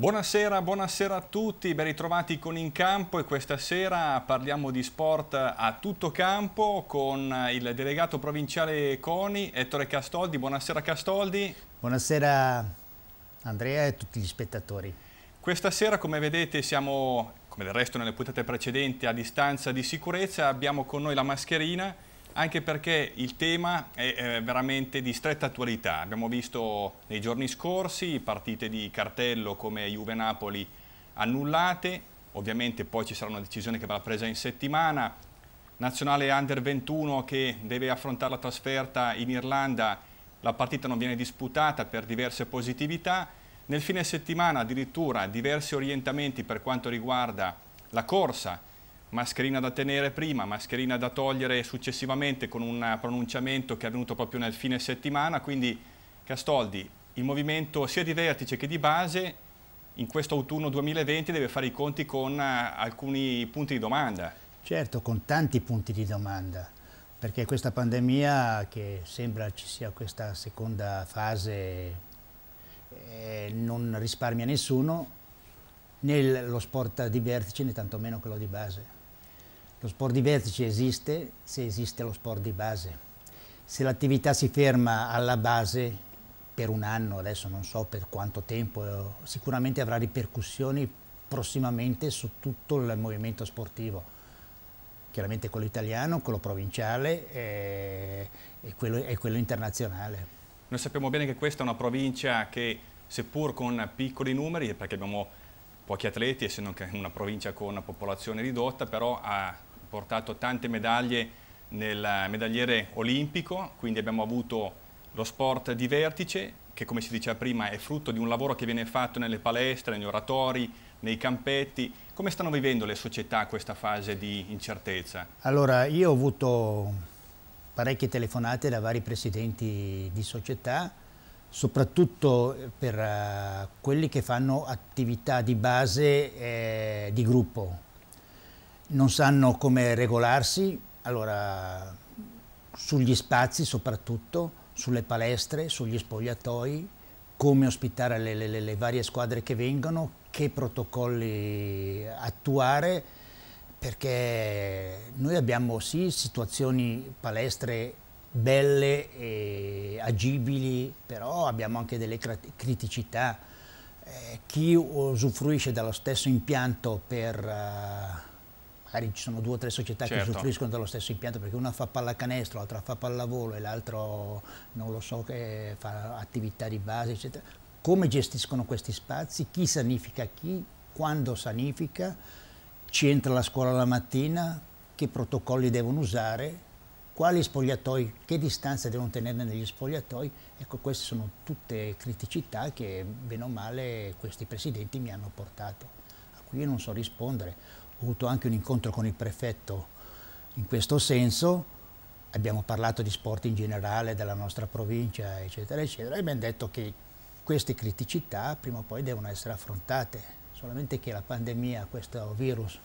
Buonasera, buonasera, a tutti, ben ritrovati con In Campo e questa sera parliamo di sport a tutto campo con il delegato provinciale CONI, Ettore Castoldi. Buonasera Castoldi. Buonasera Andrea e tutti gli spettatori. Questa sera come vedete siamo, come del resto nelle puntate precedenti, a distanza di sicurezza, abbiamo con noi la mascherina anche perché il tema è veramente di stretta attualità. Abbiamo visto nei giorni scorsi partite di cartello come Juve-Napoli annullate, ovviamente poi ci sarà una decisione che verrà presa in settimana, Nazionale Under 21 che deve affrontare la trasferta in Irlanda, la partita non viene disputata per diverse positività, nel fine settimana addirittura diversi orientamenti per quanto riguarda la corsa mascherina da tenere prima, mascherina da togliere successivamente con un pronunciamento che è avvenuto proprio nel fine settimana, quindi Castoldi, il movimento sia di vertice che di base in questo autunno 2020 deve fare i conti con eh, alcuni punti di domanda. Certo, con tanti punti di domanda, perché questa pandemia che sembra ci sia questa seconda fase eh, non risparmia nessuno, né lo sport di vertice né tantomeno quello di base. Lo sport di vertice esiste se esiste lo sport di base. Se l'attività si ferma alla base per un anno, adesso non so per quanto tempo, eh, sicuramente avrà ripercussioni prossimamente su tutto il movimento sportivo, chiaramente quello italiano, quello provinciale e, eh, e, quello, e quello internazionale. Noi sappiamo bene che questa è una provincia che seppur con piccoli numeri, perché abbiamo pochi atleti, essendo anche una provincia con una popolazione ridotta, però ha portato tante medaglie nel medagliere olimpico, quindi abbiamo avuto lo sport di vertice, che come si diceva prima è frutto di un lavoro che viene fatto nelle palestre, negli oratori, nei campetti. Come stanno vivendo le società questa fase di incertezza? Allora, io ho avuto parecchie telefonate da vari presidenti di società, soprattutto per uh, quelli che fanno attività di base eh, di gruppo, non sanno come regolarsi, allora sugli spazi soprattutto, sulle palestre, sugli spogliatoi, come ospitare le, le, le varie squadre che vengono, che protocolli attuare, perché noi abbiamo sì situazioni palestre belle e agibili, però abbiamo anche delle criticità. Eh, chi usufruisce dello stesso impianto per... Uh, magari ci sono due o tre società certo. che usufruiscono dello stesso impianto perché una fa pallacanestro, l'altra fa pallavolo e l'altro non lo so che fa attività di base eccetera. Come gestiscono questi spazi? Chi sanifica chi? Quando sanifica? Ci entra la scuola la mattina? Che protocolli devono usare? Quali spogliatoi? Che distanze devono tenere negli spogliatoi? Ecco, queste sono tutte criticità che bene o male questi presidenti mi hanno portato. A cui io non so rispondere ho avuto anche un incontro con il prefetto in questo senso, abbiamo parlato di sport in generale, della nostra provincia, eccetera, eccetera, e abbiamo detto che queste criticità prima o poi devono essere affrontate, solamente che la pandemia, questo virus,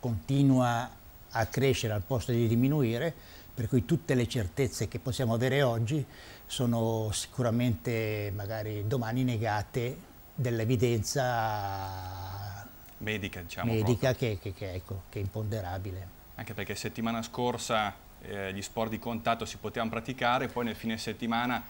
continua a crescere al posto di diminuire, per cui tutte le certezze che possiamo avere oggi sono sicuramente magari domani negate dell'evidenza medica, diciamo. Medica che, che, che, ecco, che, è imponderabile. Anche perché settimana scorsa eh, gli sport di contatto si potevano praticare, poi nel fine settimana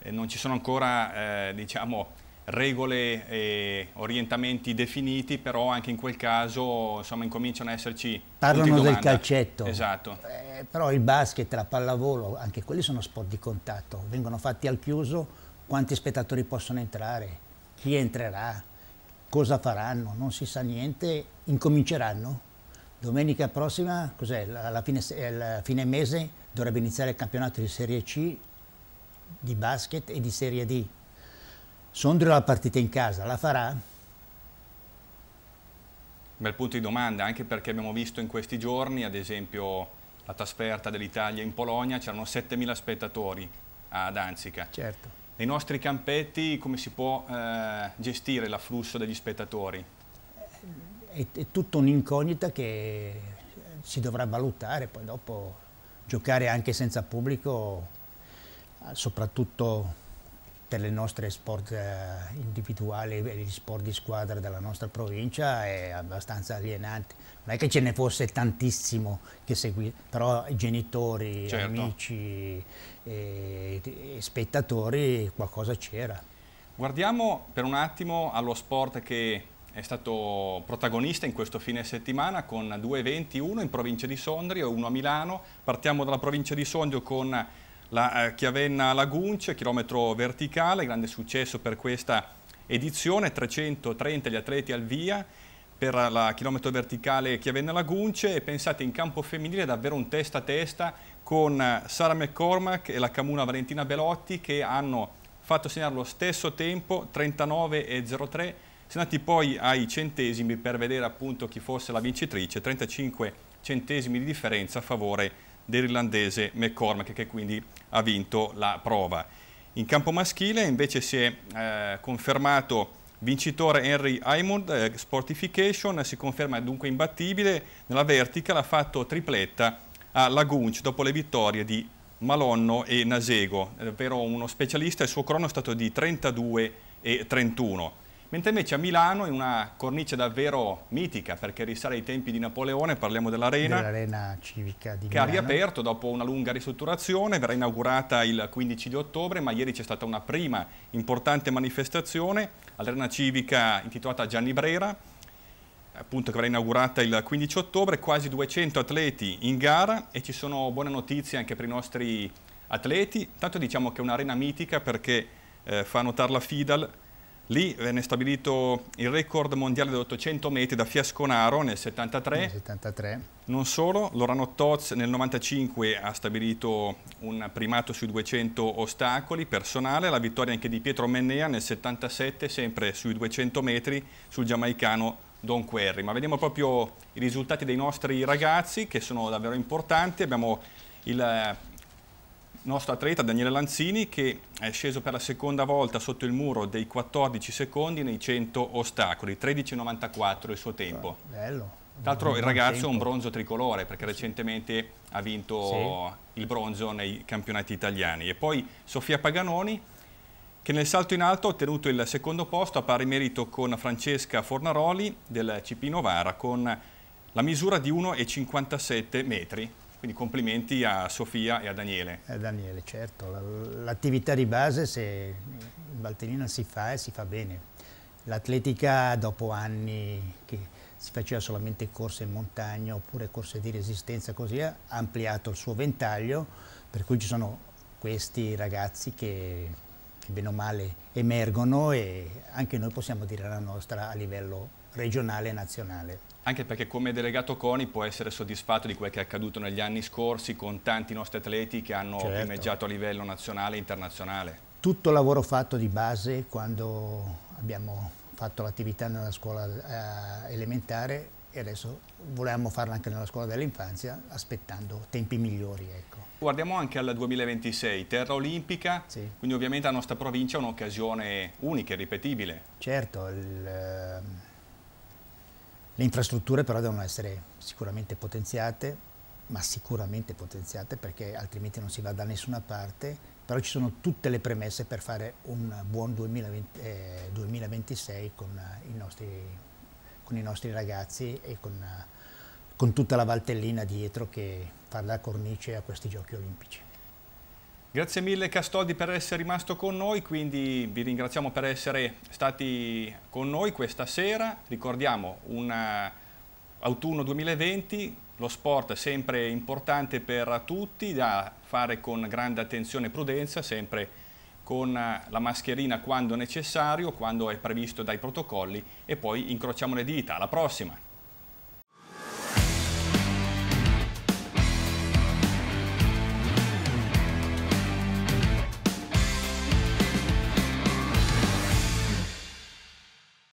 eh, non ci sono ancora, eh, diciamo, regole e orientamenti definiti, però anche in quel caso insomma, incominciano ad esserci... Parlano del calcetto. Esatto. Eh, però il basket, la pallavolo, anche quelli sono sport di contatto, vengono fatti al chiuso, quanti spettatori possono entrare, chi entrerà cosa faranno, non si sa niente, incominceranno. Domenica prossima, cos'è, alla fine, alla fine mese dovrebbe iniziare il campionato di Serie C, di basket e di Serie D. Sondrio la partita in casa, la farà? Bel punto di domanda, anche perché abbiamo visto in questi giorni, ad esempio, la trasferta dell'Italia in Polonia, c'erano 7.000 spettatori a Danzica. Certo nei nostri campetti come si può eh, gestire l'afflusso degli spettatori? È, è tutta un'incognita che si dovrà valutare, poi dopo giocare anche senza pubblico, soprattutto per le nostre sport eh, individuali e gli sport di squadra della nostra provincia è abbastanza alienante. Non è che ce ne fosse tantissimo che seguire, però genitori, certo. amici e, e spettatori qualcosa c'era. Guardiamo per un attimo allo sport che è stato protagonista in questo fine settimana con due eventi, uno in provincia di Sondrio e uno a Milano. Partiamo dalla provincia di Sondrio con la eh, Chiavenna Lagunce, chilometro verticale, grande successo per questa edizione, 330 gli atleti al via per la chilometro verticale Chiavenna Lagunce e pensate in campo femminile davvero un testa a testa con eh, Sara McCormack e la Camuna Valentina Belotti che hanno fatto segnare lo stesso tempo 39,03 siamo andati poi ai centesimi per vedere appunto chi fosse la vincitrice 35 centesimi di differenza a favore dell'irlandese McCormack che quindi ha vinto la prova. In campo maschile invece si è eh, confermato vincitore Henry Aymond, eh, Sportification, si conferma dunque imbattibile, nella vertica l'ha fatto tripletta a Lagunch dopo le vittorie di Malonno e Nasego, davvero eh, uno specialista, il suo crono è stato di 32 e 31. Mentre invece a Milano, è una cornice davvero mitica, perché risale ai tempi di Napoleone, parliamo dell'Arena, dell'arena civica di che Milano. ha riaperto dopo una lunga ristrutturazione, verrà inaugurata il 15 di ottobre, ma ieri c'è stata una prima importante manifestazione all'Arena civica intitolata Gianni Brera, appunto che verrà inaugurata il 15 ottobre, quasi 200 atleti in gara e ci sono buone notizie anche per i nostri atleti, tanto diciamo che è un'arena mitica perché eh, fa notare la FIDAL, Lì venne stabilito il record mondiale degli 800 metri da Fiasconaro nel 73. Nel 73. Non solo, Lorano Toz nel 95 ha stabilito un primato sui 200 ostacoli personale, la vittoria anche di Pietro Mennea nel 77 sempre sui 200 metri sul giamaicano Don Querry. Ma vediamo proprio i risultati dei nostri ragazzi che sono davvero importanti. Abbiamo il nostro atleta Daniele Lanzini che è sceso per la seconda volta sotto il muro dei 14 secondi nei 100 ostacoli, 13,94 il suo tempo. Bello. Tra l'altro il ragazzo è un bronzo tricolore perché recentemente ha vinto sì. il bronzo nei campionati italiani. E poi Sofia Paganoni che nel salto in alto ha ottenuto il secondo posto a pari merito con Francesca Fornaroli del CP Novara con la misura di 1,57 metri quindi complimenti a Sofia e a Daniele. A Daniele, certo. L'attività di base se in Valtellina si fa e si fa bene. L'atletica dopo anni che si faceva solamente corse in montagna oppure corse di resistenza così ha ampliato il suo ventaglio per cui ci sono questi ragazzi che bene o male emergono e anche noi possiamo dire la nostra a livello regionale e nazionale. Anche perché come delegato CONI può essere soddisfatto di quel che è accaduto negli anni scorsi con tanti nostri atleti che hanno certo. primeggiato a livello nazionale e internazionale. Tutto il lavoro fatto di base quando abbiamo fatto l'attività nella scuola eh, elementare e adesso volevamo farla anche nella scuola dell'infanzia aspettando tempi migliori. Ecco. Guardiamo anche al 2026, terra olimpica, sì. quindi ovviamente la nostra provincia è un'occasione unica e ripetibile. Certo, ehm, le infrastrutture però devono essere sicuramente potenziate, ma sicuramente potenziate perché altrimenti non si va da nessuna parte, però ci sono tutte le premesse per fare un buon 2020, eh, 2026 con i nostri con i nostri ragazzi e con, con tutta la Valtellina dietro che fa la cornice a questi giochi olimpici. Grazie mille Castoldi per essere rimasto con noi, quindi vi ringraziamo per essere stati con noi questa sera. Ricordiamo un eh, autunno 2020, lo sport sempre importante per tutti, da fare con grande attenzione e prudenza, sempre con la mascherina quando necessario, quando è previsto dai protocolli e poi incrociamo le dita. Alla prossima!